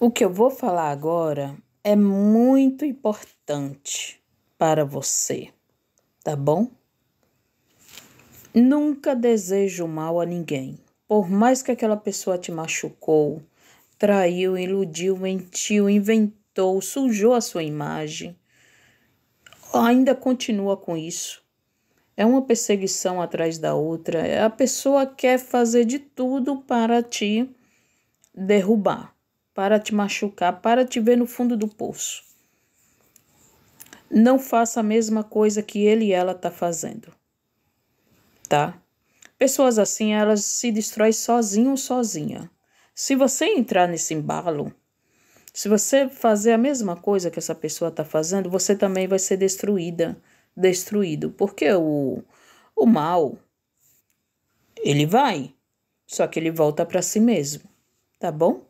O que eu vou falar agora é muito importante para você, tá bom? Nunca desejo mal a ninguém. Por mais que aquela pessoa te machucou, traiu, iludiu, mentiu, inventou, sujou a sua imagem, ainda continua com isso. É uma perseguição atrás da outra. A pessoa quer fazer de tudo para te derrubar para te machucar, para te ver no fundo do poço. Não faça a mesma coisa que ele e ela tá fazendo. Tá? Pessoas assim, elas se destroem sozinho ou sozinha. Se você entrar nesse embalo, se você fazer a mesma coisa que essa pessoa está fazendo, você também vai ser destruída, destruído. Porque o, o mal, ele vai, só que ele volta para si mesmo, tá bom?